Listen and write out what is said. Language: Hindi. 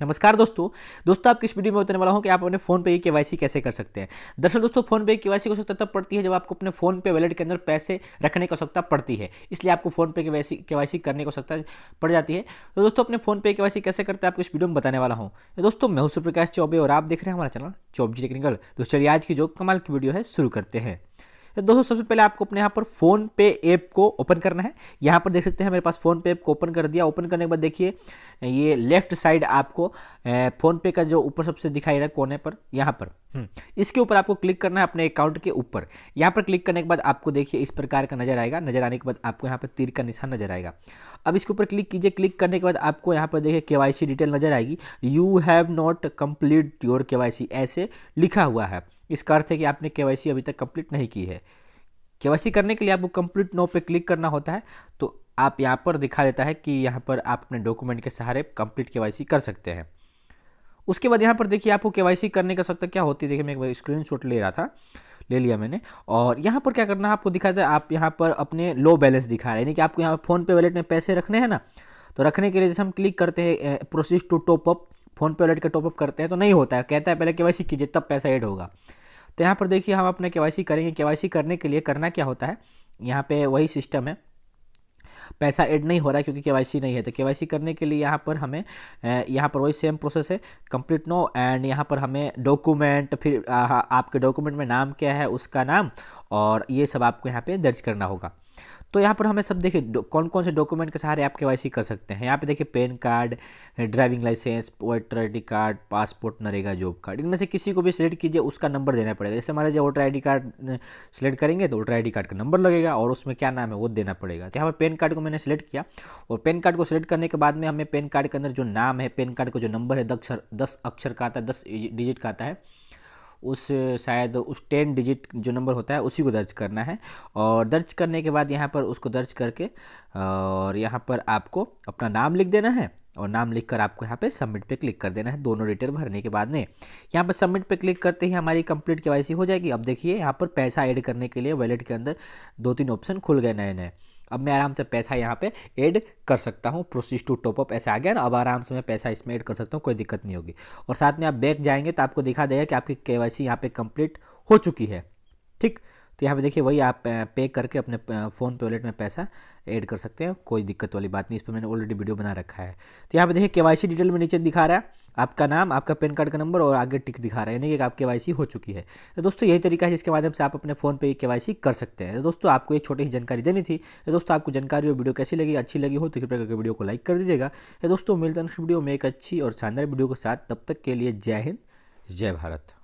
नमस्कार दोस्तों दोस्तों आप किस वीडियो में बताने वाला हूँ कि आप अपने फोन पे ही केवाईसी कैसे कर सकते हैं दरअसल दोस्तों फोन पे के वाई को सकता तब पड़ती है जब आपको अपने फोन पे वैलेट के अंदर पैसे रखने की आवश्यकता पड़ती है इसलिए आपको फोन पे के वाई करने को आवश्यकता पड़ जाती है तो दोस्तों अपने फोन पे के कैसे करते हैं आपको इस वीडियो में बताने वाला हूँ तो दोस्तों मैं हूँ प्रकाश चौबे और आप देख रहे हैं हमारा चैनल चौबजी टेक्निकल दोस्तों आज की जो कमाल की वीडियो है शुरू करते हैं तो दोस्तों सबसे पहले आपको अपने यहाँ पर फोन पे ऐप को ओपन करना है यहाँ पर देख सकते हैं मेरे पास फोन पे ऐप को ओपन कर दिया ओपन करने के बाद देखिए ये लेफ्ट साइड आपको फोन पे का जो ऊपर सबसे दिखाई रहा है कोने पर यहाँ पर हम्म। इसके ऊपर आपको क्लिक करना है अपने अकाउंट के ऊपर यहाँ पर क्लिक करने के बाद आपको देखिए इस प्रकार का नजर आएगा नजर आने के बाद आपको यहाँ पर तीर का निशान नजर आएगा अब इसके ऊपर क्लिक कीजिए क्लिक करने के बाद आपको यहाँ पर देखिए केवाईसी डिटेल नजर आएगी you have not complete your KYC ऐसे लिखा हुआ है इसका अर्थ है कि आपने के अभी तक कंप्लीट नहीं की है के करने के लिए आपको कंप्लीट नो पे क्लिक करना होता है तो आप यहाँ पर दिखा देता है कि यहाँ पर आप अपने डॉक्यूमेंट के सहारे कंप्लीट के कर सकते हैं उसके बाद यहाँ पर देखिए आपको के करने का सकता क्या होती है देखिए मैं एक बार स्क्रीन शॉट ले रहा था ले लिया मैंने और यहाँ पर क्या करना है आपको दिखाता है आप यहाँ पर अपने लो बैलेंस दिखा रहे हैं यानी कि आपको यहाँ पर फ़ोन पे में पैसे रखने हैं ना तो रखने के लिए जैसे हम क्लिक करते हैं process to top up PhonePe wallet का टॉपअप करते हैं तो नहीं होता है कहता है पहले के वाई सी कीजिए तब पैसा ऐड होगा तो यहाँ पर देखिए हम अपना के करेंगे के करने के लिए करना क्या होता है यहाँ पर वही सिस्टम है पैसा ऐड नहीं हो रहा है क्योंकि के नहीं है तो के करने के लिए यहाँ पर हमें यहाँ पर वही सेम प्रोसेस है कंप्लीट नो एंड यहाँ पर हमें डॉक्यूमेंट फिर आ, आपके डॉक्यूमेंट में नाम क्या है उसका नाम और ये सब आपको यहाँ पे दर्ज करना होगा तो यहाँ पर हमें सब देखिए कौन कौन से डॉक्यूमेंट के सहारे आप के कर सकते हैं यहाँ पे देखिए PAN card driving licence voter I card passport NREGA job card इनमें से किसी को भी सिलेक्ट कीजिए उसका नंबर देना पड़ेगा जैसे हमारे जो वोटर आई कार्ड सिलेक्ट करेंगे तो वोटर आई कार्ड का नंबर लगेगा और उसमें क्या नाम है वो देना पड़ेगा तो यहाँ पर पेन कार्ड को मैंने सिलेक्ट किया और पेन कार्ड को सिलेक्ट करने के बाद में हमें पेन कार्ड के अंदर जो नाम है पेन कार्ड का जो नंबर है दस अक्षर का आता है दस डिजिट का आता है उस शायद उस टेन डिजिट जो नंबर होता है उसी को दर्ज करना है और दर्ज करने के बाद यहाँ पर उसको दर्ज करके और यहाँ पर आपको अपना नाम लिख देना है और नाम लिखकर आपको यहाँ पे सबमिट पे क्लिक कर देना है दोनों डिटेल भरने के बाद में यहाँ पर सबमिट पे क्लिक करते ही हमारी कंप्लीट के हो जाएगी अब देखिए यहाँ पर पैसा ऐड करने के लिए वैलेट के अंदर दो तीन ऑप्शन खुल गए नए नए अब मैं आराम से पैसा यहाँ पे ऐड कर सकता हूँ प्रोसेस टू टॉपअप ऐसे आ गया ना अब आराम से मैं पैसा इसमें ऐड कर सकता हूँ कोई दिक्कत नहीं होगी और साथ में आप बैक जाएंगे तो आपको दिखा देगा कि आपकी के वाई सी यहाँ पर कम्प्लीट हो चुकी है ठीक तो यहाँ पे देखिए वही आप पे करके अपने फ़ोन पे वॉलेट में पैसा ऐड कर सकते हैं कोई दिक्कत वाली बात नहीं इस पर मैंने ऑलरेडी वीडियो बना रखा है तो यहाँ पे देखिए के वाई सी डिटेल में नीचे दिखा रहा है आपका नाम आपका पैन कार्ड का नंबर और आगे टिक दिखा रहा है यानी कि आप के हो चुकी है तो दोस्तों यही तरीका है जिसके माध्यम से आप अपने फ़ोन पर के वाई कर सकते हैं तो दोस्तों आपको एक छोटी सी जानकारी देनी थी तो दोस्तों आपको जानकारी और वीडियो कैसी लगी अच्छी लगी हो तो कृपया करके वीडियो को लाइक कर दीजिएगा तो दोस्तों मिलते हैं वीडियो में एक अच्छी और शानदार वीडियो के साथ तब तक के लिए जय हिंद जय भारत